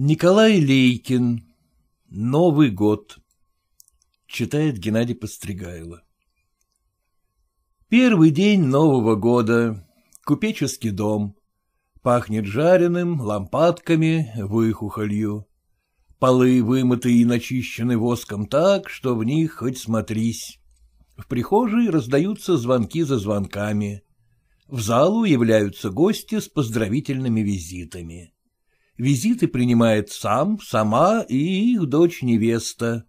Николай Лейкин. Новый год. Читает Геннадий Постригайло. Первый день Нового года. Купеческий дом. Пахнет жареным, лампадками, выхухолью. Полы вымыты и начищены воском так, что в них хоть смотрись. В прихожей раздаются звонки за звонками. В залу являются гости с поздравительными визитами. Визиты принимает сам, сама и их дочь-невеста.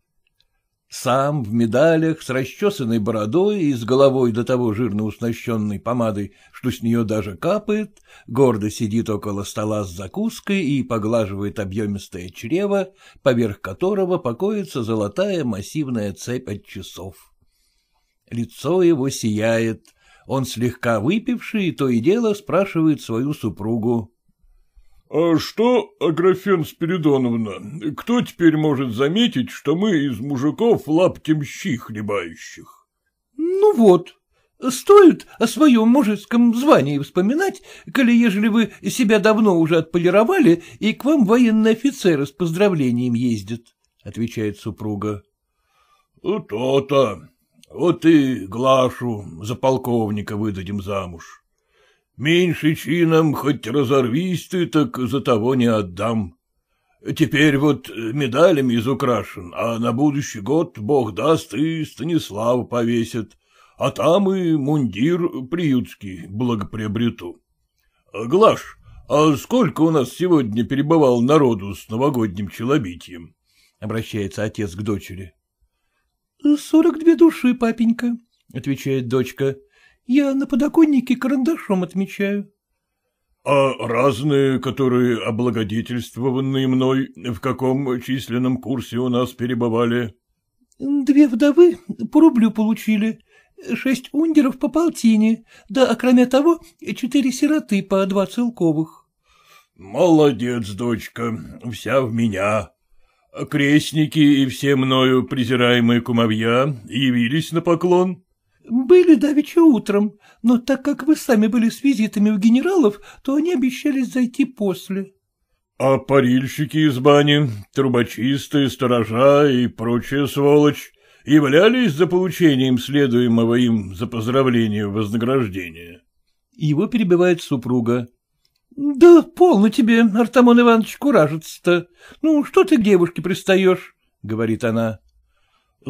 Сам в медалях, с расчесанной бородой и с головой до того жирно уснащенной помадой, что с нее даже капает, гордо сидит около стола с закуской и поглаживает объемистое чрево, поверх которого покоится золотая массивная цепь от часов. Лицо его сияет, он слегка выпивший, то и дело спрашивает свою супругу. «А что, Аграфен Спиридоновна, кто теперь может заметить, что мы из мужиков лапти мщи хлебающих?» «Ну вот, стоит о своем мужеском звании вспоминать, коли ежели вы себя давно уже отполировали, и к вам военные офицеры с поздравлением ездят», — отвечает супруга. Э, «То-то. Вот и Глашу за полковника выдадим замуж. Меньше чином хоть разорвись ты, так за того не отдам. Теперь вот э, медалями изукрашен, а на будущий год, бог даст, и Станислава повесит, а там и мундир приютский благоприобрету. Глаш, а сколько у нас сегодня перебывал народу с новогодним челобитием? — обращается отец к дочери. — Сорок две души, папенька, — отвечает дочка. — я на подоконнике карандашом отмечаю. — А разные, которые облагодетельствованные мной, в каком численном курсе у нас перебывали? — Две вдовы по рублю получили, шесть ундеров по полтине, да, кроме того, четыре сироты по два целковых. — Молодец, дочка, вся в меня. Крестники и все мною презираемые кумовья явились на поклон? — были давеча утром, но так как вы сами были с визитами у генералов, то они обещались зайти после. — А парильщики из бани, трубочисты, сторожа и прочая сволочь являлись за получением следуемого им за поздравление вознаграждения? Его перебивает супруга. — Да полно тебе, Артамон Иванович, куражиться-то. Ну, что ты к девушке пристаешь? — говорит она.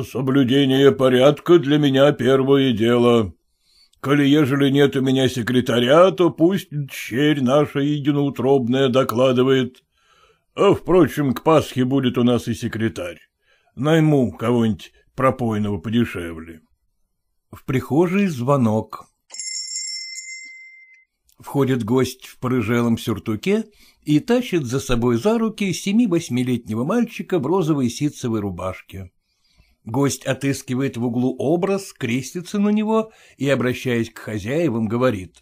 Соблюдение порядка для меня первое дело. Коли ежели нет у меня секретаря, то пусть черь наша единоутробная докладывает. А, впрочем, к Пасхе будет у нас и секретарь. Найму кого-нибудь пропойного подешевле. В прихожей звонок. Входит гость в порыжелом сюртуке и тащит за собой за руки семи-восьмилетнего мальчика в розовой ситцевой рубашке. Гость отыскивает в углу образ, крестится на него и, обращаясь к хозяевам, говорит.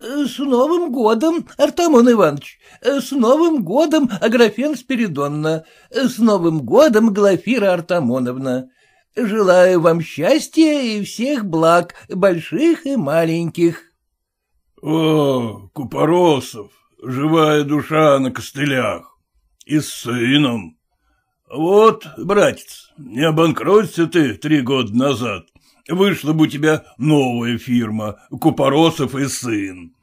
«Э, — С Новым годом, Артамон Иванович! Э, с Новым годом, Аграфен Спиридонна! Э, с Новым годом, Глафира Артамоновна! Желаю вам счастья и всех благ, больших и маленьких. — О, Купоросов, живая душа на костылях! И с сыном! Вот, братец, не обанкротился ты три года назад. Вышла бы у тебя новая фирма, Купоросов и сын.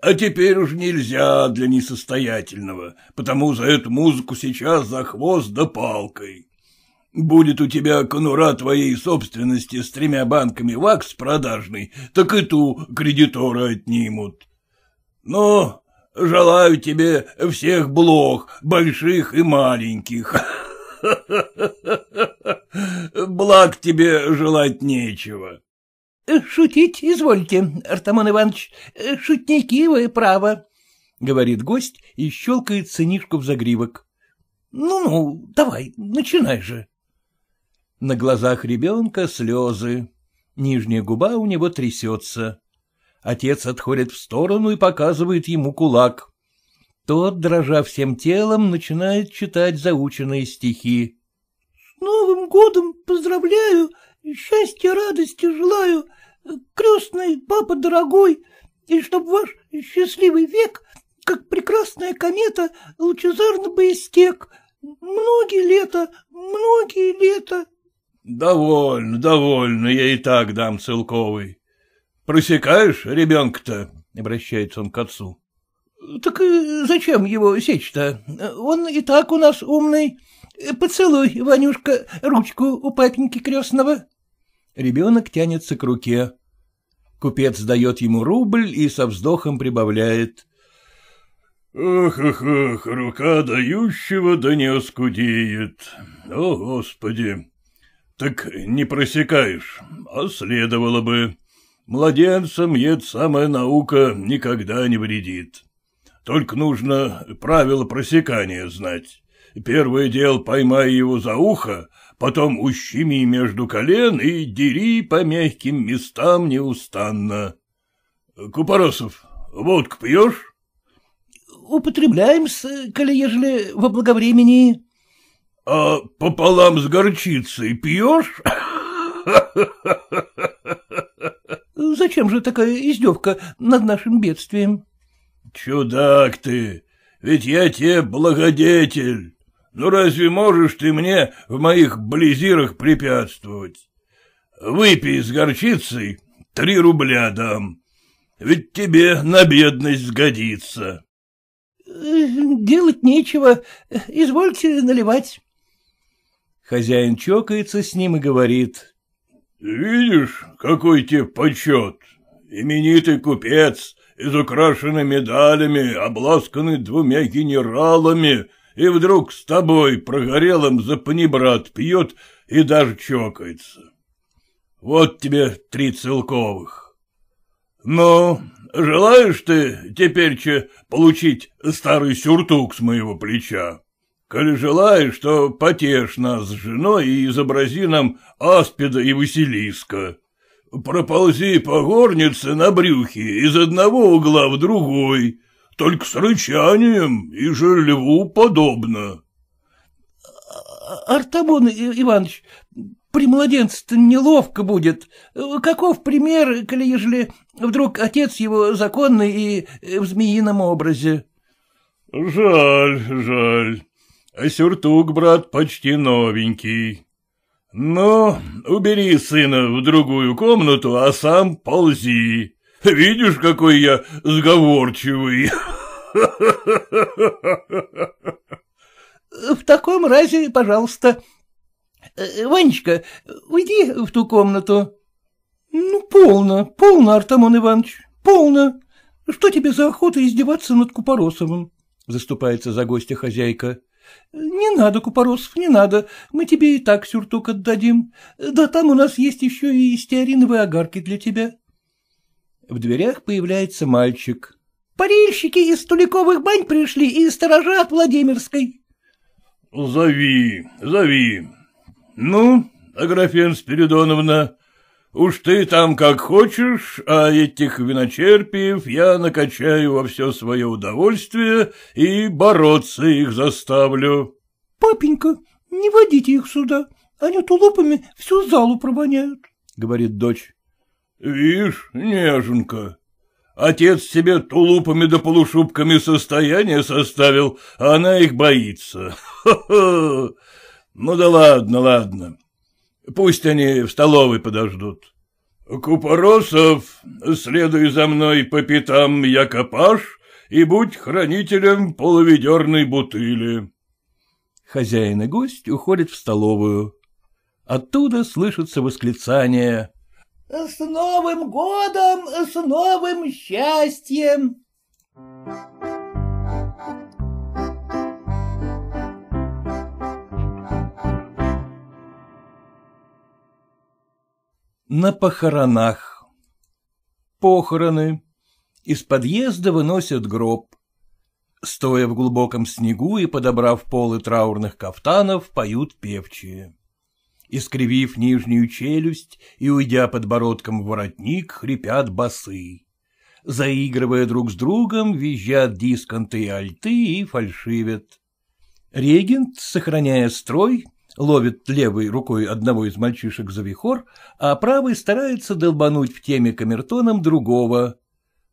А теперь уж нельзя для несостоятельного, потому за эту музыку сейчас за хвост да палкой. Будет у тебя конура твоей собственности с тремя банками вакс продажный, так и ту кредитора отнимут. Но желаю тебе всех блох, больших и маленьких. Благ тебе желать нечего. Э, — Шутить извольте, Артамон Иванович, э, шутники вы, право, — говорит гость и щелкает сынишку в загривок. Ну — Ну-ну, давай, начинай же. На глазах ребенка слезы. Нижняя губа у него трясется. Отец отходит в сторону и показывает ему кулак. Тот, дрожа всем телом, начинает читать заученные стихи. — С Новым годом поздравляю, счастья, радости желаю, крестный папа дорогой, и чтоб ваш счастливый век, как прекрасная комета, лучезарно бы истек, многие лета, многие лета. — Довольно, довольно, я и так дам целковый. Просекаешь ребенка-то? — обращается он к отцу. Так э, зачем его сечь-то? Он и так у нас умный. Поцелуй, Ванюшка, ручку у папеньки крестного. Ребенок тянется к руке. Купец дает ему рубль и со вздохом прибавляет. «Ох, ох, ох, рука дающего да не оскудеет. О, Господи! Так не просекаешь, а следовало бы. Младенцам ед самая наука никогда не вредит». Только нужно правила просекания знать. Первое дело поймай его за ухо, потом ущими между колен и дери по мягким местам неустанно. Купоросов, водку пьешь? Употребляем-с, коли ежели во благовремени. А пополам с горчицей пьешь? Зачем же такая издевка над нашим бедствием? Чудак ты, ведь я тебе благодетель. Ну разве можешь ты мне в моих близирах препятствовать? Выпей с горчицей, три рубля дам. Ведь тебе на бедность сгодится. Делать нечего, извольте наливать. Хозяин чокается с ним и говорит. — Видишь, какой тебе почет! Именитый купец, изукрашены медалями, обласканы двумя генералами, и вдруг с тобой, прогорелым, за пьет и даже чокается. Вот тебе три целковых. Ну, желаешь ты теперь-че получить старый сюртук с моего плеча? Коли желаешь, то потешь нас с женой и изобрази нам аспида и василиска проползи по горнице на брюхе из одного угла в другой, только с рычанием и же льву подобно. А, — Артамон Иванович, при младенце-то неловко будет. Каков пример, коли ежели вдруг отец его законный и в змеином образе? — Жаль, жаль. А сюртук, брат, почти новенький. «Ну, убери сына в другую комнату, а сам ползи. Видишь, какой я сговорчивый!» «В таком разе, пожалуйста. Э, Ванечка, уйди в ту комнату». «Ну, полно, полно, Артамон Иванович, полно. Что тебе за охота издеваться над Купоросовым?» — заступается за гостя хозяйка. — Не надо, Купоросов, не надо, мы тебе и так сюртук отдадим. Да там у нас есть еще и стеариновые огарки для тебя. В дверях появляется мальчик. — Парильщики из Туликовых бань пришли и сторожа от Владимирской. — Зови, зови. Ну, Аграфен Спиридоновна, Уж ты там как хочешь, а этих виночерпиев я накачаю во все свое удовольствие и бороться их заставлю. — Папенька, не водите их сюда, они тулупами всю залу провоняют, — говорит дочь. — Вишь, неженка, отец себе тулупами да полушубками состояние составил, а она их боится. Ха -ха. Ну да ладно, ладно. — Пусть они в столовой подождут. Купоросов, следуй за мной по пятам, я копаш, и будь хранителем полуведерной бутыли. Хозяин и гость уходят в столовую. Оттуда слышатся восклицания. — С Новым годом, с новым счастьем! Thank you. На похоронах. Похороны. Из подъезда выносят гроб. Стоя в глубоком снегу и подобрав полы траурных кафтанов, поют певчие. Искривив нижнюю челюсть и уйдя подбородком в воротник, хрипят басы. Заигрывая друг с другом, визжат дисконты и альты и фальшивят. Регент, сохраняя строй, ловит левой рукой одного из мальчишек за вихор, а правый старается долбануть в теме камертоном другого.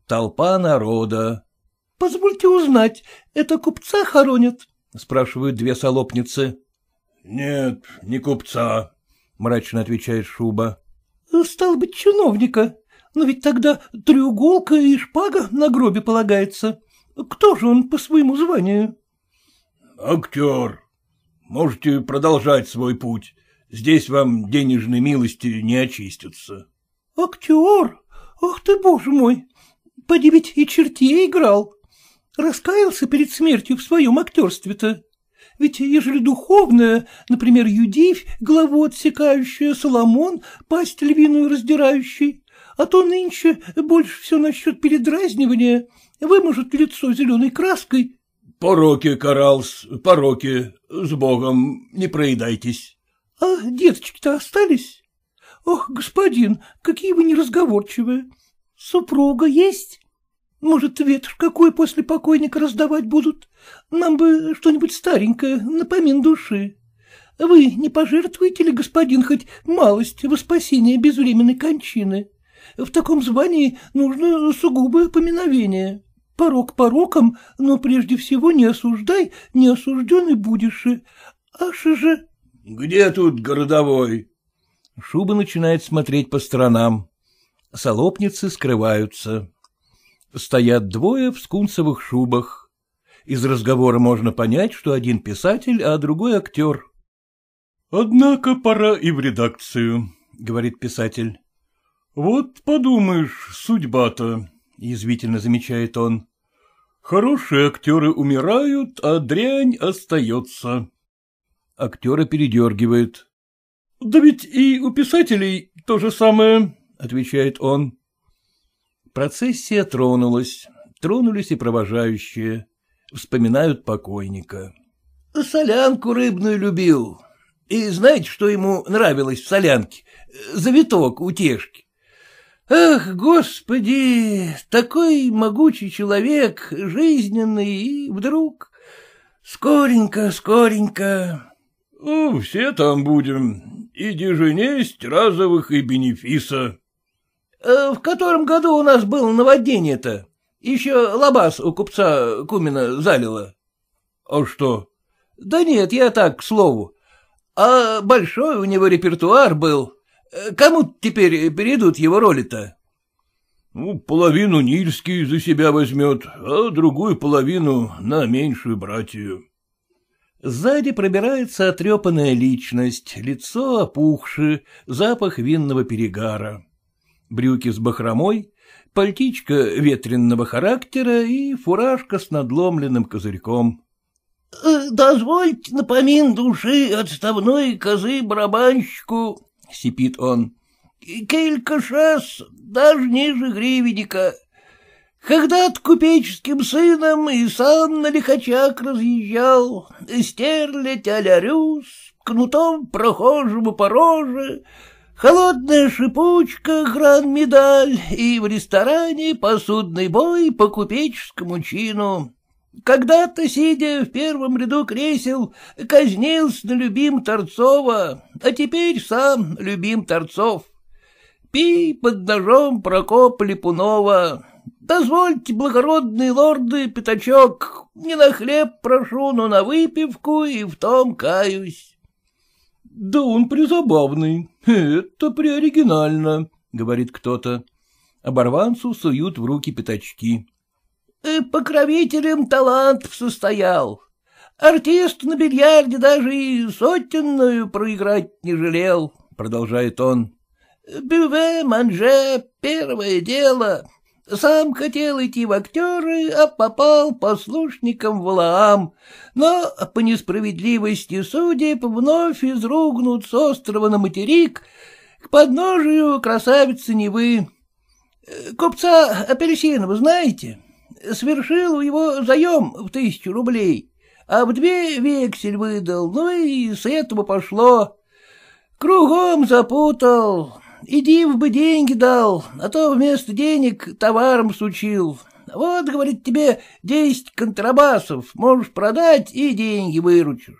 Толпа народа. — Позвольте узнать, это купца хоронят? — спрашивают две солопницы. — Нет, не купца, — мрачно отвечает Шуба. — Стал быть, чиновника. Но ведь тогда треуголка и шпага на гробе полагается. Кто же он по своему званию? — Актер, Можете продолжать свой путь. Здесь вам денежной милости не очистятся. — Актер? Ах ты, боже мой! Поди ведь и чертей играл. Раскаялся перед смертью в своем актерстве-то. Ведь ежели духовное, например, Юдивь, главу отсекающая, Соломон, пасть львиную раздирающий, а то нынче больше все насчет передразнивания, выможет лицо зеленой краской, Пороки, Каралс, пороки, с Богом, не проедайтесь. — А деточки-то остались? Ох, господин, какие вы неразговорчивые. Супруга есть? Может, ветер какой после покойника раздавать будут? Нам бы что-нибудь старенькое, напомин души. Вы не пожертвуете ли, господин, хоть малость во спасение безвременной кончины? В таком звании нужно сугубое поминовение. Порок пороком, но прежде всего не осуждай, не осужденный будешь. и Аж же... — Где тут городовой? Шуба начинает смотреть по сторонам. Солопницы скрываются. Стоят двое в скунцевых шубах. Из разговора можно понять, что один писатель, а другой актер. «Однако пора и в редакцию», — говорит писатель. «Вот подумаешь, судьба-то», — язвительно замечает он. Хорошие актеры умирают, а дрянь остается. Актера передергивает. — Да ведь и у писателей то же самое, — отвечает он. Процессия тронулась, тронулись и провожающие. Вспоминают покойника. — Солянку рыбную любил. И знаете, что ему нравилось в солянке? Завиток утешки. Ах, господи, такой могучий человек, жизненный, и вдруг... Скоренько, скоренько. Ну, все там будем. и женесть разовых и бенефиса. А в котором году у нас было наводнение-то? Еще лабаз у купца Кумина залило. А что? Да нет, я так, к слову. А большой у него репертуар был. Э, кому теперь перейдут его роли-то? Ну, половину Нильский за себя возьмет, а другую половину на меньшую братью. Сзади пробирается отрепанная личность, лицо опухшее, запах винного перегара. Брюки с бахромой, пальтичка ветренного характера и фуражка с надломленным козырьком. Э, — Дозвольте напомин души отставной козы барабанщику, — сипит он. — Келька шас, даже ниже гривенника. Когда-то купеческим сыном и сам на лихачак разъезжал, стерлядь а кнутом прохожему по роже, холодная шипучка, гран-медаль и в ресторане посудный бой по купеческому чину. Когда-то, сидя в первом ряду кресел, казнился на любим Торцова, а теперь сам любим Торцов. Пей под ножом Прокоп Липунова. Дозвольте, благородные лорды, пятачок, не на хлеб прошу, но на выпивку и в том каюсь. — Да он призабавный, это приоригинально, — говорит кто-то. Оборванцу суют в руки пятачки. И покровителем талантов состоял. Артист на бильярде даже и сотенную проиграть не жалел, — продолжает он. Бюве, манже, первое дело. Сам хотел идти в актеры, а попал послушником в Лаам, но по несправедливости судеб вновь изругнут с острова на материк к подножию красавицы Невы. Купца Апельсинова знаете? — Свершил его заем в тысячу рублей, а в две вексель выдал, ну и с этого пошло. Кругом запутал, иди бы деньги дал, а то вместо денег товаром сучил. Вот, говорит, тебе десять контрабасов, можешь продать и деньги выручишь.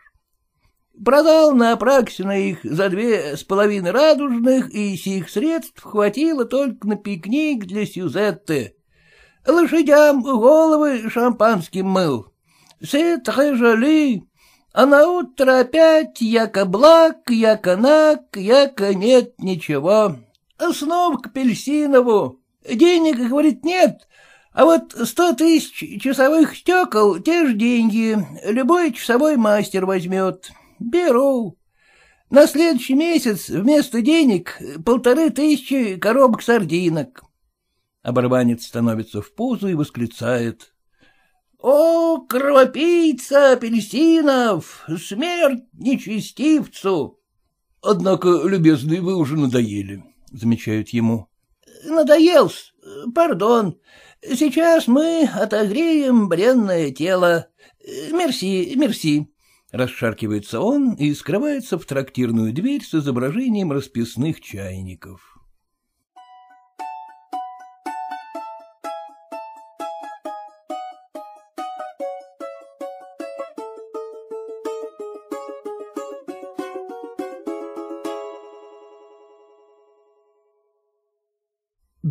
Продал на Апраксина их за две с половиной радужных, и сих средств хватило только на пикник для Сюзетты. Лошадям головы шампанским мыл. Сет жали, а на утро опять яко благ, яко наг, яко нет ничего. Снова к Пельсинову. Денег, говорит, нет, а вот сто тысяч часовых стекол — те же деньги, любой часовой мастер возьмет. Беру. На следующий месяц вместо денег полторы тысячи коробок сардинок. Оборванец становится в позу и восклицает. — О, кровопийца апельсинов! Смерть нечестивцу! — Однако, любезный, вы уже надоели, — замечают ему. — Надоелся, пардон. Сейчас мы отогреем бренное тело. Мерси, мерси. Расшаркивается он и скрывается в трактирную дверь с изображением расписных чайников.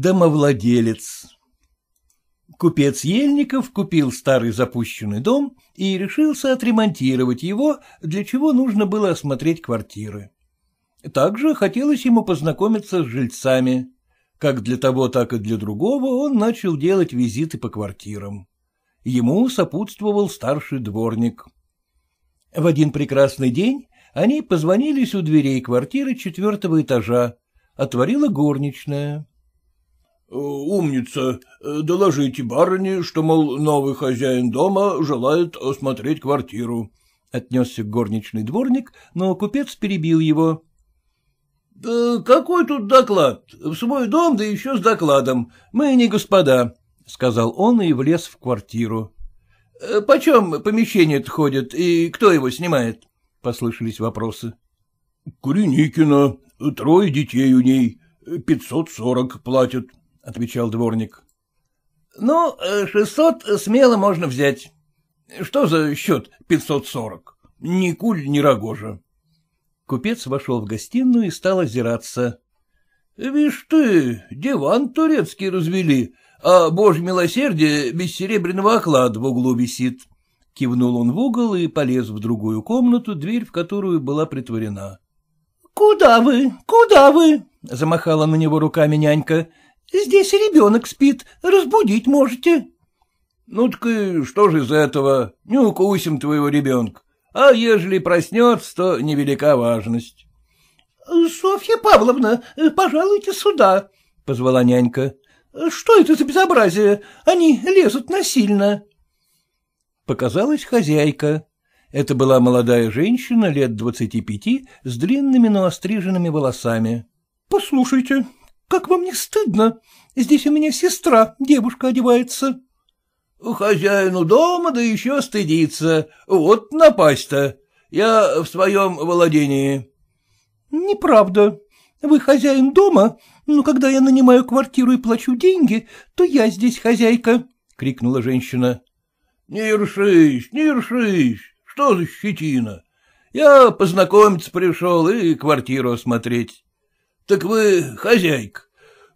Домовладелец Купец Ельников купил старый запущенный дом и решился отремонтировать его, для чего нужно было осмотреть квартиры. Также хотелось ему познакомиться с жильцами. Как для того, так и для другого он начал делать визиты по квартирам. Ему сопутствовал старший дворник. В один прекрасный день они позвонились у дверей квартиры четвертого этажа. Отворила горничная. Э, умница, э, доложите барыне, что, мол, новый хозяин дома желает осмотреть квартиру. Отнесся горничный дворник, но купец перебил его. Да какой тут доклад? В свой дом, да еще с докладом. Мы не господа, — сказал он и влез в квартиру. Э, — Почем помещение-то ходит, и кто его снимает? — послышались вопросы. — Куреникина, трое детей у ней, пятьсот сорок платят, — отвечал дворник. — Ну, шестьсот смело можно взять. Что за счет пятьсот сорок? Ни куль, ни рогожа. Купец вошел в гостиную и стал озираться. — Вишь ты, диван турецкий развели, а Боже милосердие без серебряного оклада в углу висит. Кивнул он в угол и полез в другую комнату, дверь в которую была притворена. — Куда вы, куда вы? — замахала на него руками нянька. Здесь ребенок спит, разбудить можете. — Ну так и что же из этого? Не укусим твоего ребенка. А ежели проснется, то невелика важность. — Софья Павловна, пожалуйте сюда, — позвала нянька. — Что это за безобразие? Они лезут насильно. Показалась хозяйка. Это была молодая женщина лет двадцати пяти с длинными, но остриженными волосами. — Послушайте, как вам не стыдно? Здесь у меня сестра, девушка одевается. Хозяину дома, да еще стыдится. Вот напасть-то. Я в своем владении. Неправда. Вы хозяин дома, но когда я нанимаю квартиру и плачу деньги, то я здесь хозяйка, — крикнула женщина. — Не ершись, не ершись, что за щетина? Я познакомиться пришел и квартиру осмотреть. — Так вы хозяйка.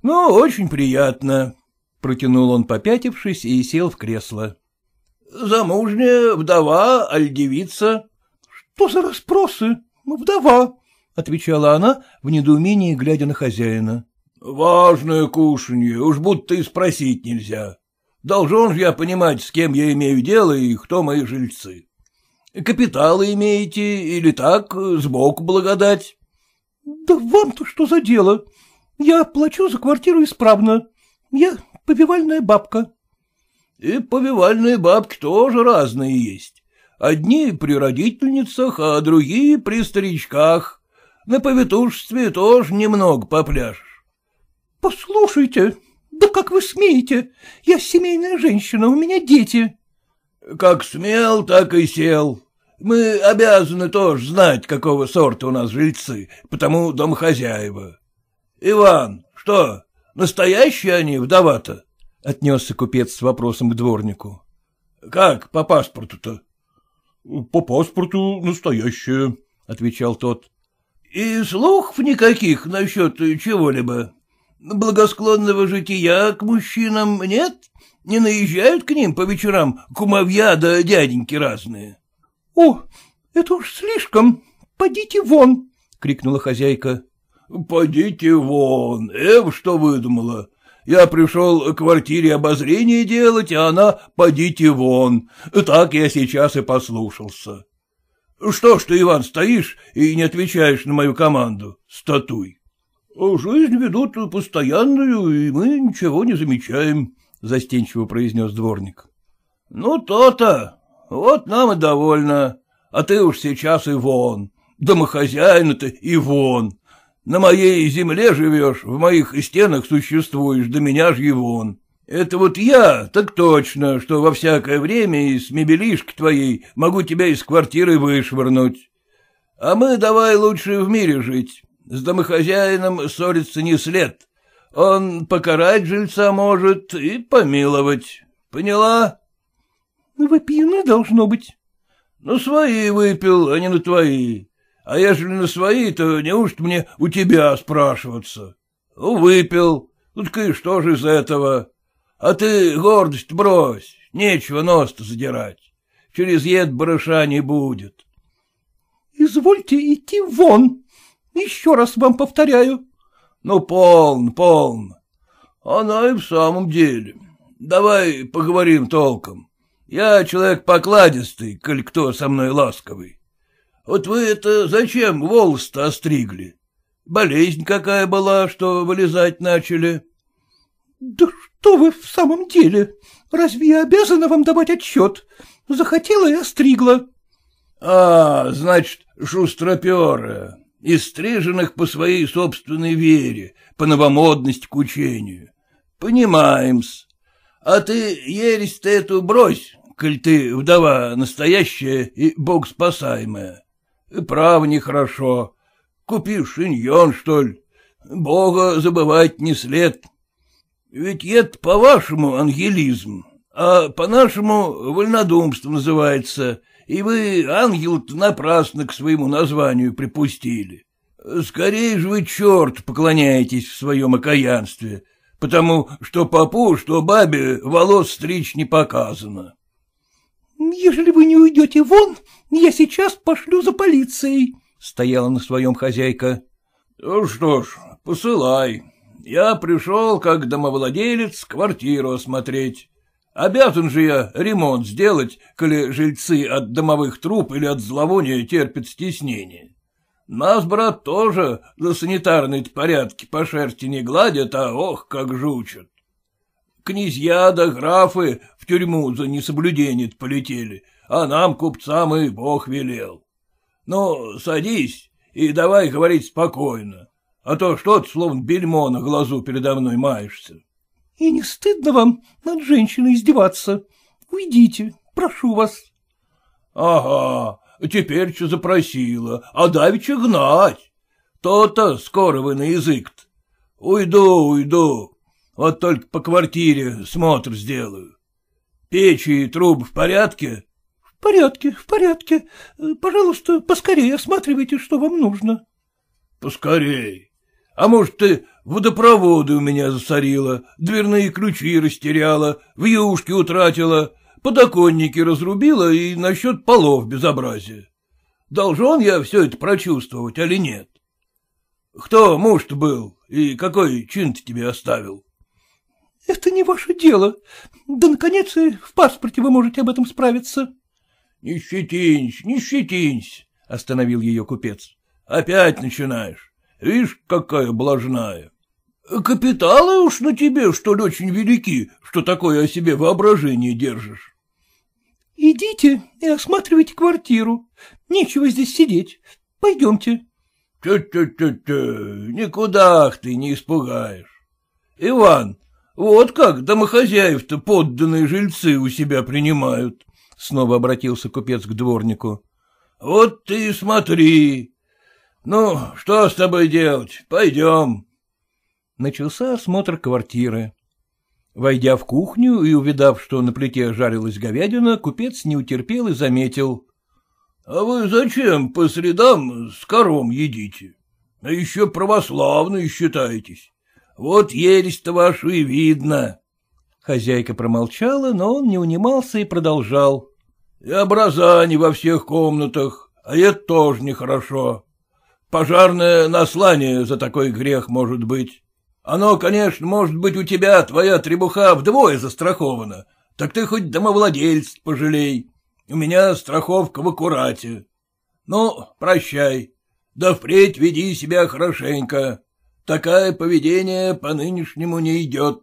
Ну, очень приятно. Протянул он, попятившись, и сел в кресло. — Замужняя вдова, аль девица? — Что за расспросы? Вдова, — отвечала она, в недоумении глядя на хозяина. — Важное кушанье, уж будто и спросить нельзя. Должен же я понимать, с кем я имею дело и кто мои жильцы. Капиталы имеете или так, сбоку благодать? Да вам-то что за дело? Я плачу за квартиру исправно. Я повивальная бабка. И повивальные бабки тоже разные есть. Одни при родительницах, а другие при старичках. На повитушестве тоже немного попляшешь. Послушайте, да как вы смеете? Я семейная женщина, у меня дети. Как смел, так и сел. Мы обязаны тоже знать, какого сорта у нас жильцы, потому домохозяева. Иван, что, настоящие они, вдова-то? — отнесся купец с вопросом к дворнику. — Как по паспорту-то? — По паспорту настоящее, — отвечал тот. — И слухов никаких насчет чего-либо? Благосклонного жития к мужчинам нет? Не наезжают к ним по вечерам кумовья да дяденьки разные? —— О, это уж слишком! Подите вон! — крикнула хозяйка. — Подите вон! Эв, что выдумала! Я пришел к квартире обозрение делать, а она «подите вон». Так я сейчас и послушался. Что ж ты, Иван, стоишь и не отвечаешь на мою команду, статуй? Жизнь ведут постоянную, и мы ничего не замечаем, — застенчиво произнес дворник. — Ну, то-то, вот нам и довольно. А ты уж сейчас и вон. Домохозяина-то и вон. На моей земле живешь, в моих стенах существуешь, до меня ж и вон. Это вот я, так точно, что во всякое время из мебелишки твоей могу тебя из квартиры вышвырнуть. А мы давай лучше в мире жить. С домохозяином ссориться не след. Он покарать жильца может и помиловать. Поняла? Ну, Вы пьяны, должно быть. На свои выпил, а не на твои. А ежели на свои, то неужто мне у тебя спрашиваться? Ну, выпил. Ну, так и что же из этого? А ты гордость брось, нечего нос задирать. Через ед барыша не будет. Извольте идти вон. Еще раз вам повторяю. Ну, полн, полн. Она и в самом деле. Давай поговорим толком. Я человек покладистый, коль кто со мной ласковый. Вот вы это зачем волосы то остригли? Болезнь какая была, что вылезать начали? — Да что вы в самом деле? Разве я обязана вам давать отчет? Захотела и остригла. — А, значит, шустроперая, из по своей собственной вере, по новомодности к учению. Понимаем-с. А ты ересь-то эту брось, коль ты вдова настоящая и бог спасаемая. И право нехорошо. Купи шиньон, что ли. Бога забывать не след. Ведь это, по-вашему, ангелизм, а по-нашему вольнодумство называется, и вы ангел напрасно к своему названию припустили. Скорее же вы черт поклоняетесь в своем окаянстве, потому что попу, что бабе волос стричь не показано. — Ежели вы не уйдете вон, я сейчас пошлю за полицией, — стояла на своем хозяйка. — Ну Что ж, посылай. Я пришел, как домовладелец, квартиру осмотреть. Обязан же я ремонт сделать, коли жильцы от домовых труб или от зловония терпят стеснение. Нас, брат, тоже за санитарные порядки по шерсти не гладят, а ох, как жучат. Князья да графы в тюрьму за несоблюдение полетели, а нам, купцам, и бог велел. Ну, садись и давай говорить спокойно, а то что ты словно бельмо на глазу передо мной маешься. — И не стыдно вам над женщиной издеваться? Уйдите, прошу вас. — Ага, теперь запросила, а давеча гнать. То-то скоро вы на язык -то. Уйду, уйду, вот только по квартире смотр сделаю. Печи и труб в порядке? — В порядке, в порядке. Пожалуйста, поскорее осматривайте, что вам нужно. — Поскорей. А может, ты водопроводы у меня засорила, дверные ключи растеряла, вьюшки утратила, подоконники разрубила и насчет полов безобразия. Должен я все это прочувствовать, или нет? Кто муж-то был и какой чин ты тебе оставил? — Это не ваше дело. Да, наконец, и в паспорте вы можете об этом справиться. — Не щетинься, не щетинься, — остановил ее купец. — Опять начинаешь. Видишь, какая блажная. Капиталы уж на тебе, что ли, очень велики, что такое о себе воображение держишь. — Идите и осматривайте квартиру. Нечего здесь сидеть. Пойдемте. Тю-тю-тю-тю, никуда ты не испугаешь. Иван, вот как домохозяев-то подданные жильцы у себя принимают, — снова обратился купец к дворнику. — Вот ты смотри. Ну, что с тобой делать? Пойдем. Начался осмотр квартиры. Войдя в кухню и увидав, что на плите жарилась говядина, купец не утерпел и заметил. — А вы зачем по средам с кором едите? А еще православные считаетесь. Вот ересь-то вашу и видно. Хозяйка промолчала, но он не унимался и продолжал. — И образа не во всех комнатах, а это тоже нехорошо. Пожарное наслание за такой грех может быть. Оно, конечно, может быть, у тебя твоя требуха вдвое застрахована, так ты хоть домовладельц пожалей. У меня страховка в аккурате. Ну, прощай. Да впредь веди себя хорошенько. Такое поведение по нынешнему не идет.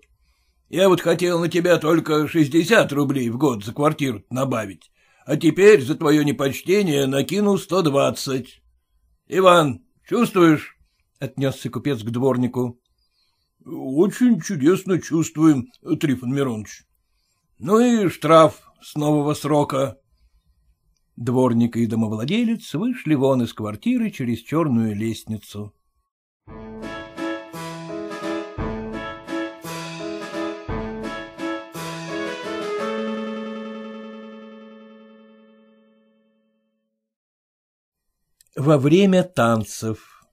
Я вот хотел на тебя только 60 рублей в год за квартиру набавить, а теперь за твое непочтение накину 120. Иван, чувствуешь? — отнесся купец к дворнику. — Очень чудесно чувствуем, Трифон Миронович. — Ну и штраф с нового срока. Дворник и домовладелец вышли вон из квартиры через черную лестницу. Во время танцев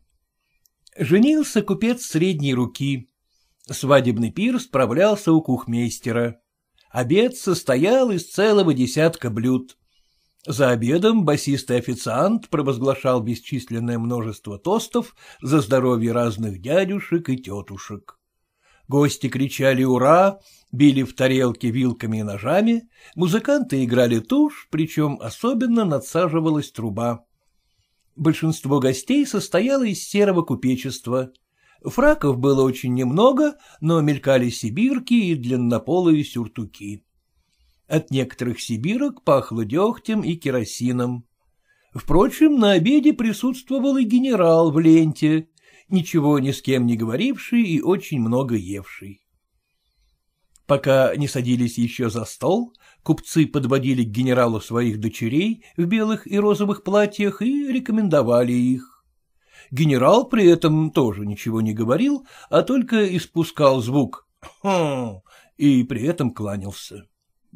Женился купец средней руки, Свадебный пир справлялся у кухмейстера. Обед состоял из целого десятка блюд. За обедом басистый официант провозглашал бесчисленное множество тостов за здоровье разных дядюшек и тетушек. Гости кричали «Ура!», били в тарелки вилками и ножами, музыканты играли тушь, причем особенно надсаживалась труба. Большинство гостей состояло из серого купечества — Фраков было очень немного, но мелькали сибирки и длиннополые сюртуки. От некоторых сибирок пахло дегтем и керосином. Впрочем, на обеде присутствовал и генерал в ленте, ничего ни с кем не говоривший и очень много евший. Пока не садились еще за стол, купцы подводили к генералу своих дочерей в белых и розовых платьях и рекомендовали их. Генерал при этом тоже ничего не говорил, а только испускал звук «хм» и при этом кланялся.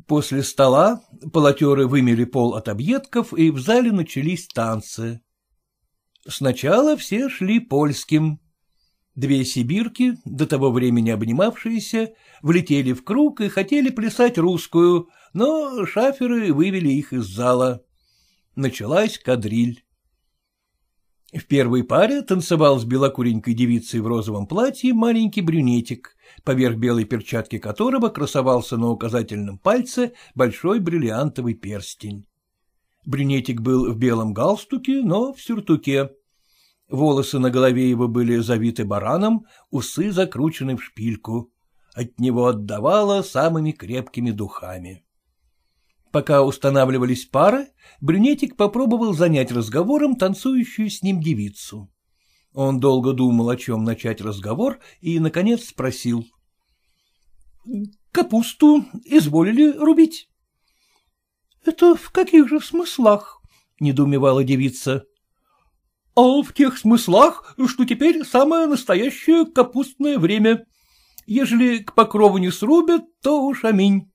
После стола полотеры вымели пол от объедков, и в зале начались танцы. Сначала все шли польским. Две сибирки, до того времени обнимавшиеся, влетели в круг и хотели плясать русскую, но шаферы вывели их из зала. Началась кадриль. В первой паре танцевал с белокуренькой девицей в розовом платье маленький брюнетик, поверх белой перчатки которого красовался на указательном пальце большой бриллиантовый перстень. Брюнетик был в белом галстуке, но в сюртуке. Волосы на голове его были завиты бараном, усы закручены в шпильку. От него отдавало самыми крепкими духами. Пока устанавливались пары, брюнетик попробовал занять разговором танцующую с ним девицу. Он долго думал, о чем начать разговор, и, наконец, спросил. — Капусту изволили рубить? — Это в каких же смыслах? — недоумевала девица. — А в тех смыслах, что теперь самое настоящее капустное время. Ежели к покрову не срубят, то уж аминь.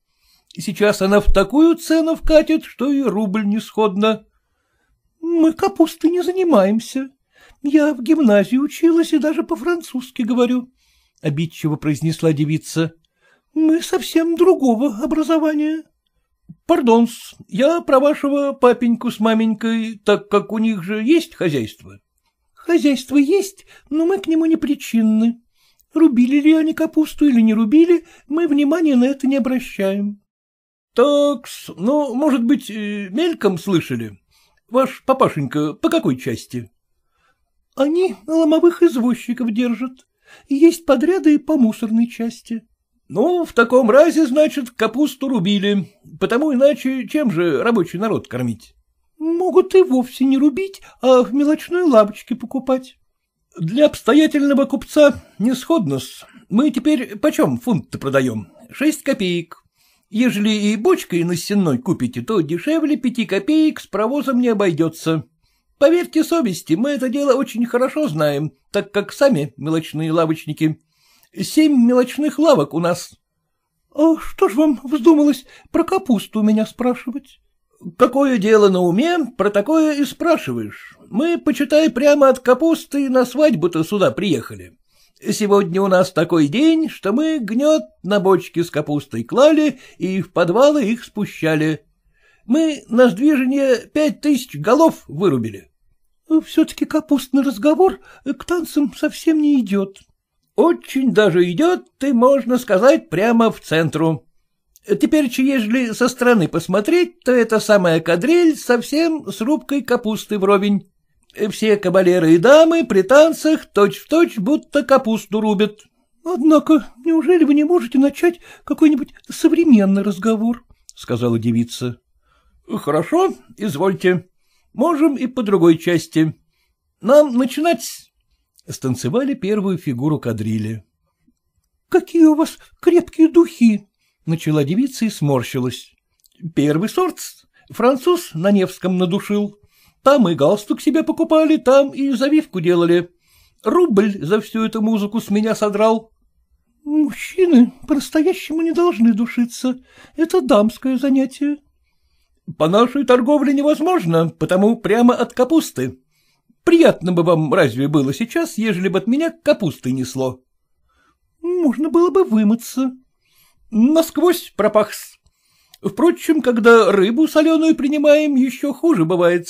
И сейчас она в такую цену вкатит, что и рубль не сходно. — Мы капусты не занимаемся. Я в гимназии училась и даже по-французски говорю, — обидчиво произнесла девица. — Мы совсем другого образования. Пардонс, я про вашего папеньку с маменькой, так как у них же есть хозяйство. — Хозяйство есть, но мы к нему не причинны. Рубили ли они капусту или не рубили, мы внимания на это не обращаем. Такс, ну, может быть, э, мельком слышали? Ваш папашенька по какой части? Они ломовых извозчиков держат. Есть подряды и по мусорной части. Ну, в таком разе, значит, капусту рубили, потому иначе чем же рабочий народ кормить? Могут и вовсе не рубить, а в мелочной лавочке покупать. Для обстоятельного купца не сходно -с. Мы теперь почем фунт-то продаем? Шесть копеек. Ежели и бочкой на стеной купите, то дешевле пяти копеек с провозом не обойдется. Поверьте совести, мы это дело очень хорошо знаем, так как сами мелочные лавочники. Семь мелочных лавок у нас. — А что ж вам вздумалось про капусту меня спрашивать? — Какое дело на уме, про такое и спрашиваешь. Мы, почитай, прямо от капусты на свадьбу-то сюда приехали. Сегодня у нас такой день, что мы гнет на бочки с капустой клали и в подвалы их спущали. Мы на сдвижение пять тысяч голов вырубили. — Все-таки капустный разговор к танцам совсем не идет. — Очень даже идет, ты, можно сказать, прямо в центру. Теперь, ежели со стороны посмотреть, то это самая кадриль совсем с рубкой капусты вровень. Все кабалеры и дамы при танцах точь-в-точь точь будто капусту рубят. — Однако, неужели вы не можете начать какой-нибудь современный разговор? — сказала девица. — Хорошо, извольте. Можем и по другой части. Нам начинать? Станцевали первую фигуру кадрили. — Какие у вас крепкие духи! — начала девица и сморщилась. — Первый сорт. Француз на Невском надушил. Там и галстук себе покупали, там и завивку делали. Рубль за всю эту музыку с меня содрал. — Мужчины по-настоящему не должны душиться. Это дамское занятие. — По нашей торговле невозможно, потому прямо от капусты. Приятно бы вам разве было сейчас, ежели бы от меня капусты несло. — Можно было бы вымыться. — Насквозь пропахс. Впрочем, когда рыбу соленую принимаем, еще хуже бывает.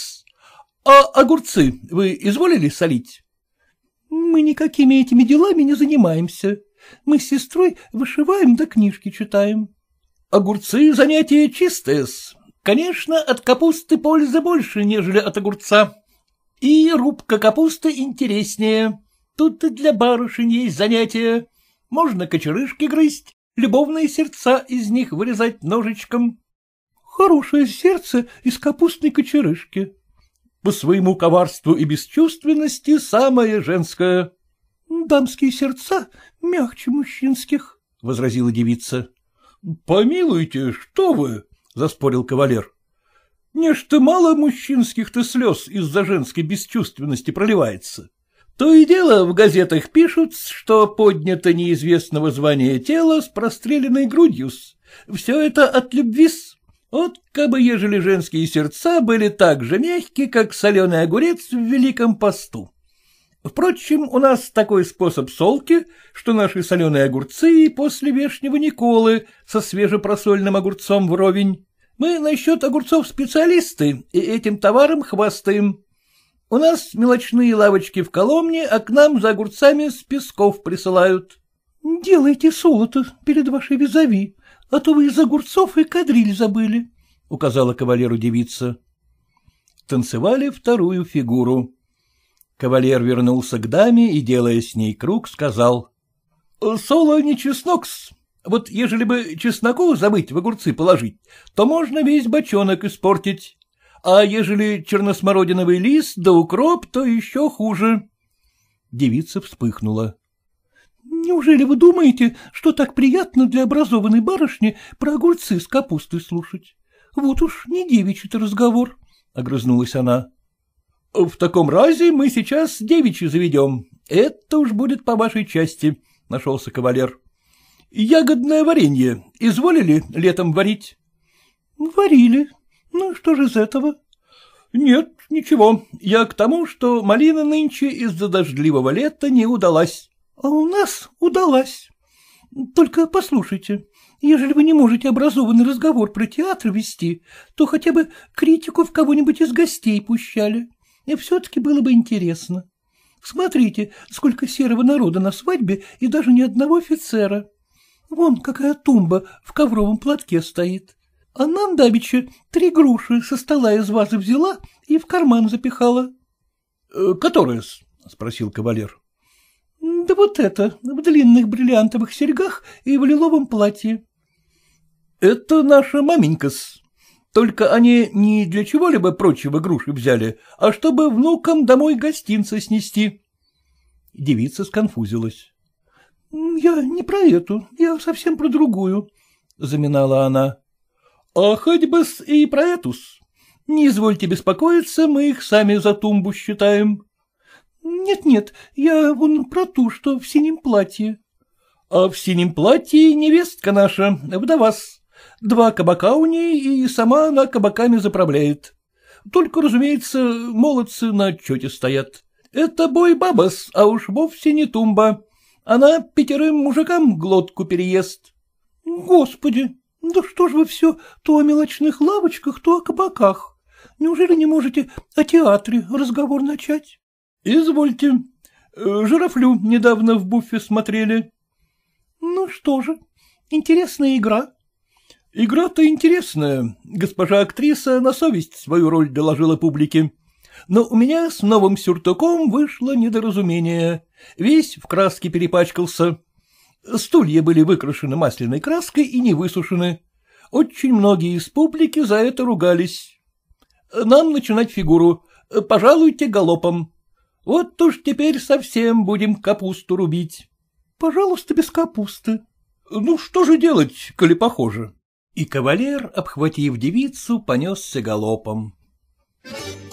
А огурцы вы изволили солить? — Мы никакими этими делами не занимаемся. Мы с сестрой вышиваем да книжки читаем. — Огурцы — занятие чистое-с. Конечно, от капусты пользы больше, нежели от огурца. И рубка капусты интереснее. Тут и для барышень есть занятие. Можно кочерышки грызть, любовные сердца из них вырезать ножичком. — Хорошее сердце из капустной кочерышки, по своему коварству и бесчувственности самое женское. — Дамские сердца мягче мужчинских, — возразила девица. — Помилуйте, что вы, — заспорил кавалер. — Нечто мало мужчинских-то слез из-за женской бесчувственности проливается. То и дело в газетах пишут, что поднято неизвестного звания тело с простреленной грудью. Все это от любви -с. Вот кабы ежели женские сердца были так же мягки, как соленый огурец в Великом посту. Впрочем, у нас такой способ солки, что наши соленые огурцы и после вешнего Николы со свежепросольным огурцом вровень. Мы насчет огурцов специалисты и этим товаром хвастаем. У нас мелочные лавочки в Коломне, а к нам за огурцами с песков присылают. — Делайте солото перед вашей визави, а то вы из огурцов и кадриль забыли, — указала кавалеру девица. Танцевали вторую фигуру. Кавалер вернулся к даме и, делая с ней круг, сказал. «Э, — Соло не чеснокс. Вот ежели бы чесноку забыть в огурцы положить, то можно весь бочонок испортить. А ежели черносмородиновый лист да укроп, то еще хуже. Девица вспыхнула. — Неужели вы думаете, что так приятно для образованной барышни про огурцы с капустой слушать? Вот уж не девичий-то разговор, — огрызнулась она. — В таком разе мы сейчас девичью заведем. Это уж будет по вашей части, — нашелся кавалер. — Ягодное варенье. Изволили летом варить? — Варили. Ну, что же из этого? — Нет, ничего. Я к тому, что малина нынче из-за дождливого лета не удалась. А у нас удалась. Только послушайте, ежели вы не можете образованный разговор про театр вести, то хотя бы критику в кого-нибудь из гостей пущали. И все-таки было бы интересно. Смотрите, сколько серого народа на свадьбе и даже ни одного офицера. Вон какая тумба в ковровом платке стоит. А нам, Давича, три груши со стола из вазы взяла и в карман запихала. «Э, — спросил кавалер. — Да вот это, в длинных бриллиантовых серьгах и в лиловом платье. — Это наша маменька-с. Только они не для чего-либо прочего груши взяли, а чтобы внукам домой гостинца снести. Девица сконфузилась. — Я не про эту, я совсем про другую, — заминала она. — А хоть бы и про эту-с. Не извольте беспокоиться, мы их сами за тумбу считаем. Нет-нет, я вон про ту, что в синем платье. А в синем платье невестка наша, вдовас. Два кабака у ней, и сама она кабаками заправляет. Только, разумеется, молодцы на отчете стоят. Это бой бабас, а уж вовсе не тумба. Она пятерым мужикам глотку переест. Господи, да что ж вы все то о мелочных лавочках, то о кабаках? Неужели не можете о театре разговор начать? — Извольте. Э, Жирафлю недавно в буфе смотрели. — Ну что же, интересная игра. — Игра-то интересная. Госпожа актриса на совесть свою роль доложила публике. Но у меня с новым сюртуком вышло недоразумение. Весь в краске перепачкался. Стулья были выкрашены масляной краской и не высушены. Очень многие из публики за это ругались. Нам начинать фигуру. Пожалуйте галопом. Вот уж теперь совсем будем капусту рубить. — Пожалуйста, без капусты. — Ну, что же делать, коли похоже? И кавалер, обхватив девицу, понесся галопом. Thank you.